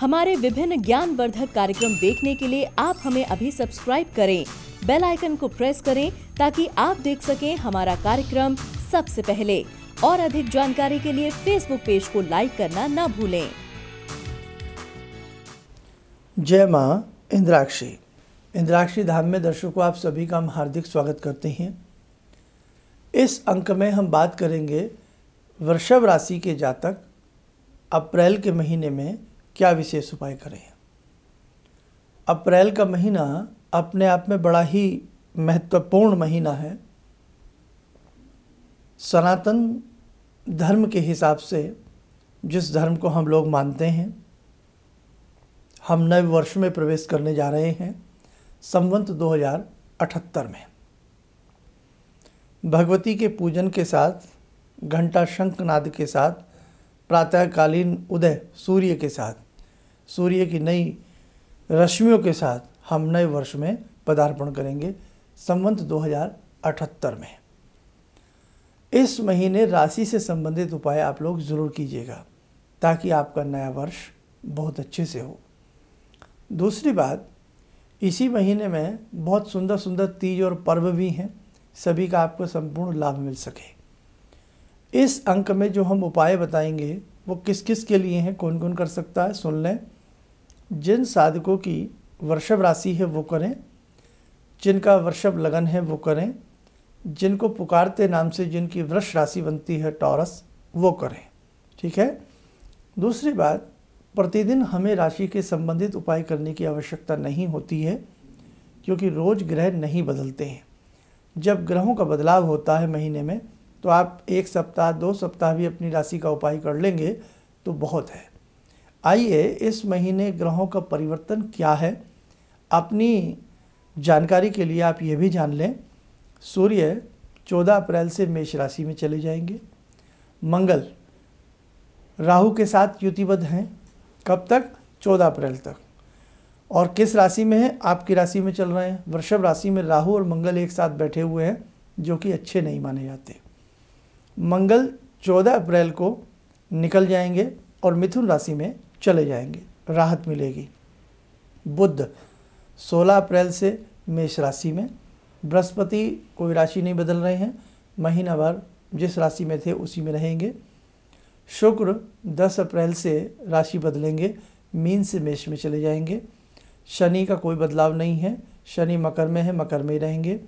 हमारे विभिन्न ज्ञानवर्धक कार्यक्रम देखने के लिए आप हमें अभी सब्सक्राइब करें बेल आइकन को प्रेस करें ताकि आप देख सकें हमारा कार्यक्रम सबसे पहले और अधिक जानकारी के लिए फेसबुक पेज को लाइक करना न भूलें जय माँ इंद्राक्षी इंद्राक्षी धाम में दर्शकों आप सभी का हम हार्दिक स्वागत करते हैं इस अंक में हम बात करेंगे वृषभ राशि के जातक अप्रैल के महीने में क्या विशेष उपाय करें अप्रैल का महीना अपने आप में बड़ा ही महत्वपूर्ण महीना है सनातन धर्म के हिसाब से जिस धर्म को हम लोग मानते हैं हम नव वर्ष में प्रवेश करने जा रहे हैं संवंत 2078 में भगवती के पूजन के साथ घंटा शंख नाद के साथ प्रातःकालीन उदय सूर्य के साथ सूर्य की नई रश्मियों के साथ हम नए वर्ष में पदार्पण करेंगे संवंत 2078 में इस महीने राशि से संबंधित उपाय आप लोग ज़रूर कीजिएगा ताकि आपका नया वर्ष बहुत अच्छे से हो दूसरी बात इसी महीने में बहुत सुंदर सुंदर तीज और पर्व भी हैं सभी का आपको संपूर्ण लाभ मिल सके इस अंक में जो हम उपाय बताएंगे वो किस किस के लिए हैं कौन कौन कर सकता है सुन लें जिन साधकों की वर्षभ राशि है वो करें जिनका वर्षभ लगन है वो करें जिनको पुकारते नाम से जिनकी वृक्ष राशि बनती है टॉरस वो करें ठीक है दूसरी बात प्रतिदिन हमें राशि के संबंधित उपाय करने की आवश्यकता नहीं होती है क्योंकि रोज़ ग्रह नहीं बदलते हैं जब ग्रहों का बदलाव होता है महीने में तो आप एक सप्ताह दो सप्ताह भी अपनी राशि का उपाय कर लेंगे तो बहुत है आइए इस महीने ग्रहों का परिवर्तन क्या है अपनी जानकारी के लिए आप ये भी जान लें सूर्य 14 अप्रैल से मेष राशि में चले जाएंगे मंगल राहु के साथ युतिबद्ध हैं कब तक 14 अप्रैल तक और किस राशि में है आपकी राशि में चल रहे हैं वृषभ राशि में राहु और मंगल एक साथ बैठे हुए हैं जो कि अच्छे नहीं माने जाते मंगल 14 अप्रैल को निकल जाएंगे और मिथुन राशि में चले जाएंगे राहत मिलेगी बुध 16 अप्रैल से मेष राशि में बृहस्पति कोई राशि नहीं बदल रहे हैं महीना भर जिस राशि में थे उसी में रहेंगे शुक्र 10 अप्रैल से राशि बदलेंगे मीन से मेष में चले जाएंगे शनि का कोई बदलाव नहीं है शनि मकर में है मकर में ही रहेंगे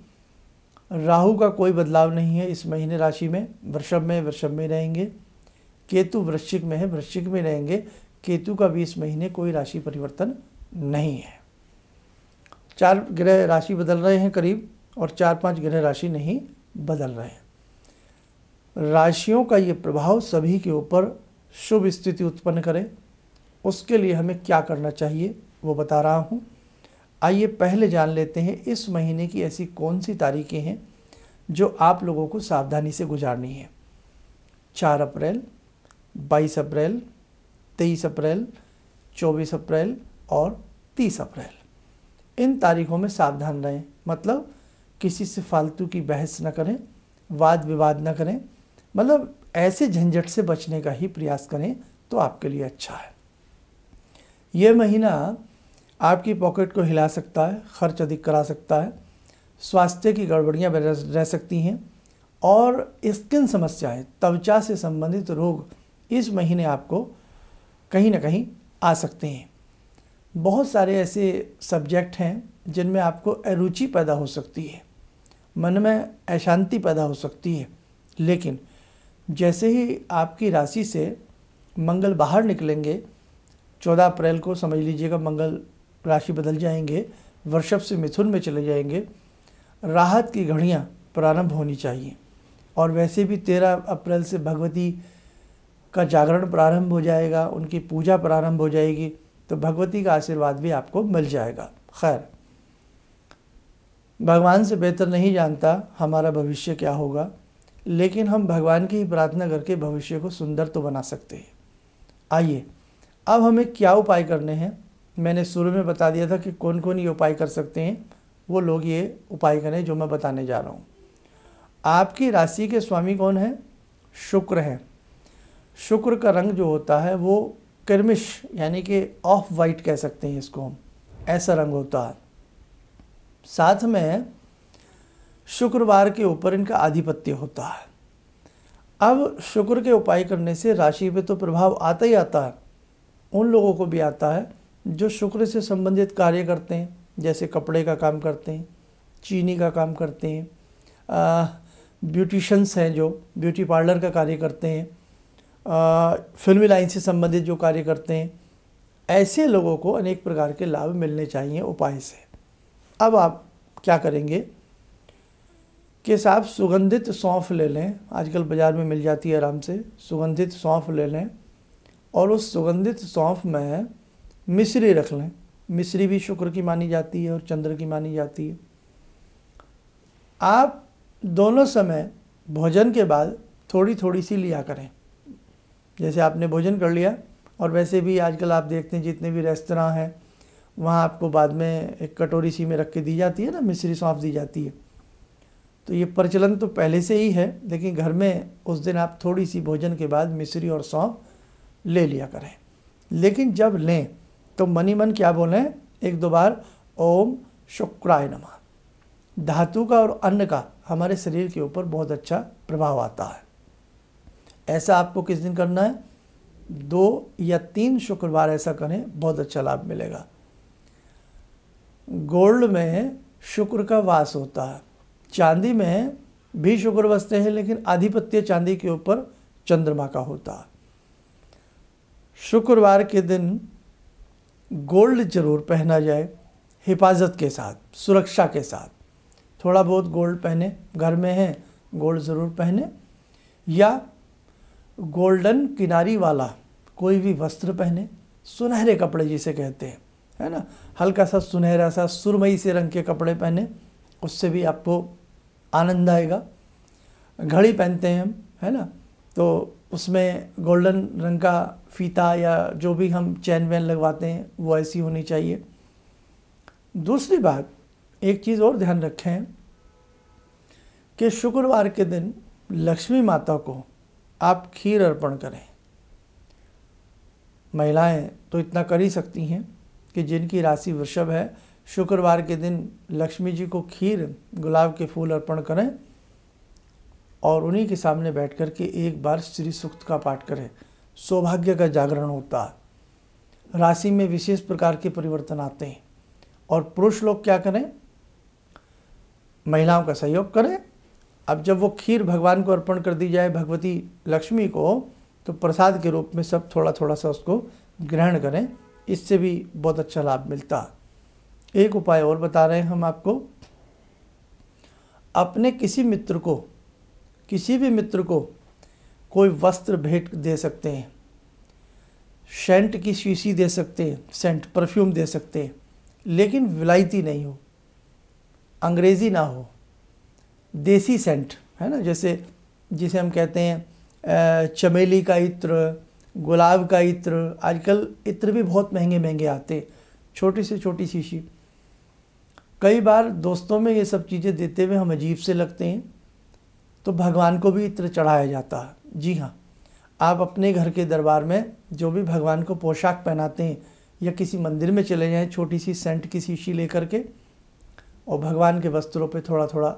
राहु का कोई बदलाव नहीं है इस महीने राशि में वृषभ में वृषभ में रहेंगे केतु वृश्चिक में है वृश्चिक में रहेंगे केतु का भी इस महीने कोई राशि परिवर्तन नहीं है चार ग्रह राशि बदल रहे हैं करीब और चार पांच ग्रह राशि नहीं बदल रहे हैं राशियों का ये प्रभाव सभी के ऊपर शुभ स्थिति उत्पन्न करें उसके लिए हमें क्या करना चाहिए वो बता रहा हूँ आइए पहले जान लेते हैं इस महीने की ऐसी कौन सी तारीखें हैं जो आप लोगों को सावधानी से गुजारनी है चार अप्रैल बाईस अप्रैल तेईस अप्रैल चौबीस अप्रैल और तीस अप्रैल इन तारीखों में सावधान रहें मतलब किसी से फालतू की बहस ना करें वाद विवाद ना करें मतलब ऐसे झंझट से बचने का ही प्रयास करें तो आपके लिए अच्छा है यह महीना आपकी पॉकेट को हिला सकता है खर्च अधिक करा सकता है स्वास्थ्य की गड़बड़ियाँ रह सकती हैं और स्किन समस्याएं त्वचा से संबंधित रोग इस महीने आपको कहीं ना कहीं आ सकते हैं बहुत सारे ऐसे सब्जेक्ट हैं जिनमें आपको अरुचि पैदा हो सकती है मन में अशांति पैदा हो सकती है लेकिन जैसे ही आपकी राशि से मंगल बाहर निकलेंगे चौदह अप्रैल को समझ लीजिएगा मंगल राशि बदल जाएंगे वृषभ से मिथुन में चले जाएंगे राहत की घड़ियाँ प्रारंभ होनी चाहिए और वैसे भी तेरह अप्रैल से भगवती का जागरण प्रारंभ हो जाएगा उनकी पूजा प्रारंभ हो जाएगी तो भगवती का आशीर्वाद भी आपको मिल जाएगा खैर भगवान से बेहतर नहीं जानता हमारा भविष्य क्या होगा लेकिन हम भगवान की ही प्रार्थना करके भविष्य को सुंदर तो बना सकते हैं आइए अब हमें क्या उपाय करने हैं मैंने शुरू में बता दिया था कि कौन कौन ये उपाय कर सकते हैं वो लोग ये उपाय करें जो मैं बताने जा रहा हूँ आपकी राशि के स्वामी कौन है शुक्र हैं शुक्र का रंग जो होता है वो किरमिश यानी कि ऑफ वाइट कह सकते हैं इसको हम ऐसा रंग होता है साथ में शुक्रवार के ऊपर इनका आधिपत्य होता है अब शुक्र के उपाय करने से राशि पे तो प्रभाव आता ही आता है उन लोगों को भी आता है जो शुक्र से संबंधित कार्य करते हैं जैसे कपड़े का काम करते हैं चीनी का काम करते हैं ब्यूटिशंस हैं जो ब्यूटी पार्लर का कार्य करते हैं फिल्मी लाइन से संबंधित जो कार्य करते हैं ऐसे लोगों को अनेक प्रकार के लाभ मिलने चाहिए उपाय से अब आप क्या करेंगे कि साहब सुगंधित सौंफ ले लें आजकल बाज़ार में मिल जाती है आराम से सुगंधित सौंफ ले लें और उस सुगंधित सौंफ में मिश्री रख लें मिश्री भी शुक्र की मानी जाती है और चंद्र की मानी जाती है आप दोनों समय भोजन के बाद थोड़ी थोड़ी सी लिया करें जैसे आपने भोजन कर लिया और वैसे भी आजकल आप देखते हैं जितने भी रेस्तरा हैं वहाँ आपको बाद में एक कटोरी सी में रख के दी जाती है ना मिश्री सौंप दी जाती है तो ये प्रचलन तो पहले से ही है लेकिन घर में उस दिन आप थोड़ी सी भोजन के बाद मिश्री और सौंप ले लिया करें लेकिन जब लें तो मनी मन क्या बोलें एक दो बार ओम शुक्राय नमः धातु का और अन्न का हमारे शरीर के ऊपर बहुत अच्छा प्रभाव आता है ऐसा आपको किस दिन करना है दो या तीन शुक्रवार ऐसा करें बहुत अच्छा लाभ मिलेगा गोल्ड में शुक्र का वास होता है चांदी में भी शुक्र बसते हैं लेकिन आधिपत्य चांदी के ऊपर चंद्रमा का होता है शुक्रवार के दिन गोल्ड ज़रूर पहना जाए हिफाजत के साथ सुरक्षा के साथ थोड़ा बहुत गोल्ड पहने घर में है गोल्ड ज़रूर पहने या गोल्डन किनारी वाला कोई भी वस्त्र पहने सुनहरे कपड़े जिसे कहते हैं है ना हल्का सा सुनहरा सा सुरमई से रंग के कपड़े पहने उससे भी आपको आनंद आएगा घड़ी पहनते हैं हम है ना तो उसमें गोल्डन रंग का फीता या जो भी हम चैन वैन लगवाते हैं वो ऐसी होनी चाहिए दूसरी बात एक चीज़ और ध्यान रखें कि शुक्रवार के दिन लक्ष्मी माता को आप खीर अर्पण करें महिलाएं तो इतना कर ही सकती हैं कि जिनकी राशि वृषभ है शुक्रवार के दिन लक्ष्मी जी को खीर गुलाब के फूल अर्पण करें और उन्हीं के सामने बैठ कर के एक बार श्री सूक्त का पाठ करें सौभाग्य का जागरण होता है राशि में विशेष प्रकार के परिवर्तन आते हैं और पुरुष लोग क्या करें महिलाओं का सहयोग करें अब जब वो खीर भगवान को अर्पण कर दी जाए भगवती लक्ष्मी को तो प्रसाद के रूप में सब थोड़ा थोड़ा सा उसको ग्रहण करें इससे भी बहुत अच्छा लाभ मिलता एक उपाय और बता रहे हैं हम आपको अपने किसी मित्र को किसी भी मित्र को कोई वस्त्र भेंट दे सकते हैं सेंट की शीशी दे सकते हैं सेंट परफ्यूम दे सकते हैं लेकिन विलायती नहीं हो अंग्रेज़ी ना हो देसी सेंट है ना जैसे जिसे हम कहते हैं चमेली का इत्र गुलाब का इत्र आजकल इत्र भी बहुत महंगे महंगे आते छोटी से छोटी शीशी कई बार दोस्तों में ये सब चीज़ें देते हुए हम अजीब से लगते हैं तो भगवान को भी इत्र चढ़ाया जाता है जी हाँ आप अपने घर के दरबार में जो भी भगवान को पोशाक पहनाते हैं या किसी मंदिर में चले जाएं छोटी सी सेंट की शीशी लेकर के और भगवान के वस्त्रों पे थोड़ा थोड़ा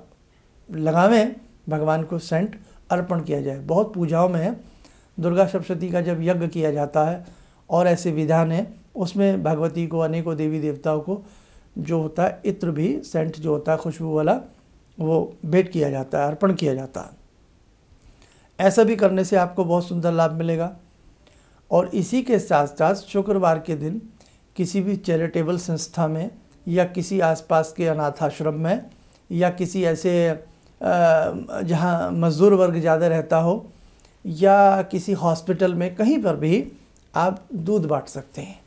लगावें भगवान को सेंट अर्पण किया जाए बहुत पूजाओं में है दुर्गा सप्तती का जब यज्ञ किया जाता है और ऐसे विधान है उसमें भगवती को अनेकों देवी देवताओं को जो होता है इत्र भी सेंट जो होता है खुशबू वाला वो भेंट किया जाता है अर्पण किया जाता है ऐसा भी करने से आपको बहुत सुंदर लाभ मिलेगा और इसी के साथ साथ शुक्रवार के दिन किसी भी चैरिटेबल संस्था में या किसी आसपास के अनाथ आश्रम में या किसी ऐसे जहाँ मज़दूर वर्ग ज़्यादा रहता हो या किसी हॉस्पिटल में कहीं पर भी आप दूध बांट सकते हैं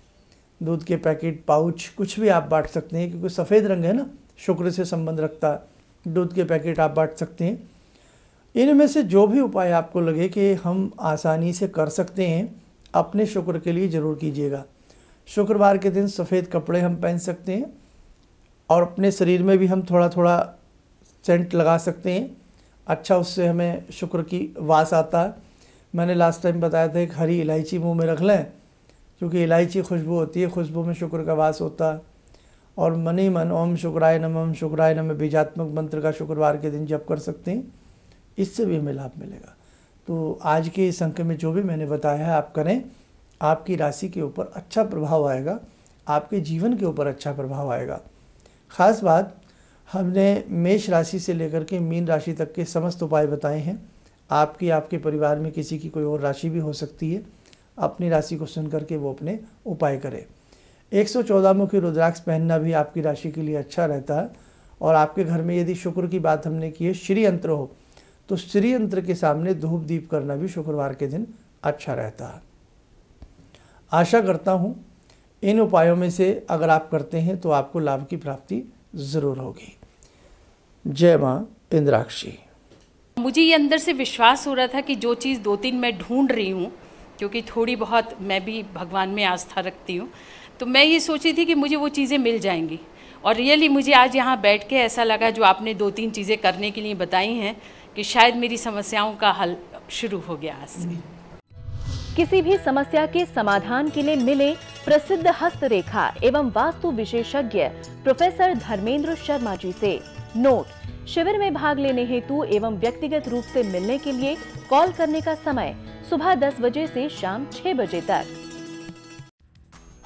दूध के पैकेट पाउच कुछ भी आप बांट सकते हैं क्योंकि सफ़ेद रंग है ना शुक्र से संबंध रखता है दूध के पैकेट आप बांट सकते हैं इनमें से जो भी उपाय आपको लगे कि हम आसानी से कर सकते हैं अपने शुक्र के लिए ज़रूर कीजिएगा शुक्रवार के दिन सफ़ेद कपड़े हम पहन सकते हैं और अपने शरीर में भी हम थोड़ा थोड़ा सेंट लगा सकते हैं अच्छा उससे हमें शुक्र की वास आता है मैंने लास्ट टाइम बताया था एक हरी इलायची मुंह में रख लें क्योंकि इलायची खुशबू होती है खुशबू में शुक्र का वास होता है और मन ही मन ओम शुक्राय नम ओम शुक्राय नम बीजात्मक मंत्र का शुक्रवार के दिन जप कर सकते हैं इससे भी हमें लाभ मिलेगा तो आज के इस अंक में जो भी मैंने बताया है आप करें आपकी राशि के ऊपर अच्छा प्रभाव आएगा आपके जीवन के ऊपर अच्छा प्रभाव आएगा खास बात हमने मेष राशि से लेकर के मीन राशि तक के समस्त उपाय बताए हैं आपकी आपके परिवार में किसी की कोई और राशि भी हो सकती है अपनी राशि को सुन करके वो अपने उपाय करें चौदह मुखी रुद्राक्ष पहनना भी आपकी राशि के लिए अच्छा रहता है और आपके घर में यदि शुक्र की बात हमने की है श्री यंत्र हो तो श्री यंत्र के सामने धूप दीप करना भी शुक्रवार के दिन अच्छा रहता है आशा करता हूँ इन उपायों में से अगर आप करते हैं तो आपको लाभ की प्राप्ति ज़रूर होगी जय माँ इंद्राक्षी मुझे ये अंदर से विश्वास हो रहा था कि जो चीज़ दो तीन मैं ढूंढ रही हूँ क्योंकि थोड़ी बहुत मैं भी भगवान में आस्था रखती हूँ तो मैं ये सोची थी कि मुझे वो चीज़ें मिल जाएंगी और रियली मुझे आज यहाँ बैठ के ऐसा लगा जो आपने दो तीन चीज़ें करने के लिए बताई हैं कि शायद मेरी समस्याओं का हल शुरू हो गया आज से किसी भी समस्या के समाधान के लिए मिले प्रसिद्ध हस्तरेखा एवं वास्तु विशेषज्ञ प्रोफेसर धर्मेंद्र शर्मा जी से नोट शिविर में भाग लेने हेतु एवं व्यक्तिगत रूप से मिलने के लिए कॉल करने का समय सुबह 10 बजे से शाम 6 बजे तक